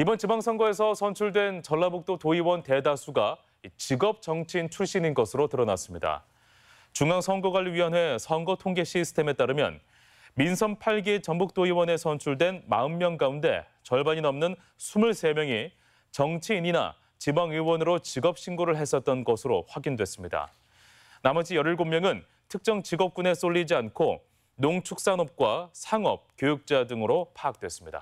이번 지방선거에서 선출된 전라북도 도의원 대다수가 직업 정치인 출신인 것으로 드러났습니다. 중앙선거관리위원회 선거통계 시스템에 따르면 민선 8기 전북도의원에 선출된 40명 가운데 절반이 넘는 23명이 정치인이나 지방의원으로 직업 신고를 했었던 것으로 확인됐습니다. 나머지 17명은 특정 직업군에 쏠리지 않고 농축산업과 상업, 교육자 등으로 파악됐습니다.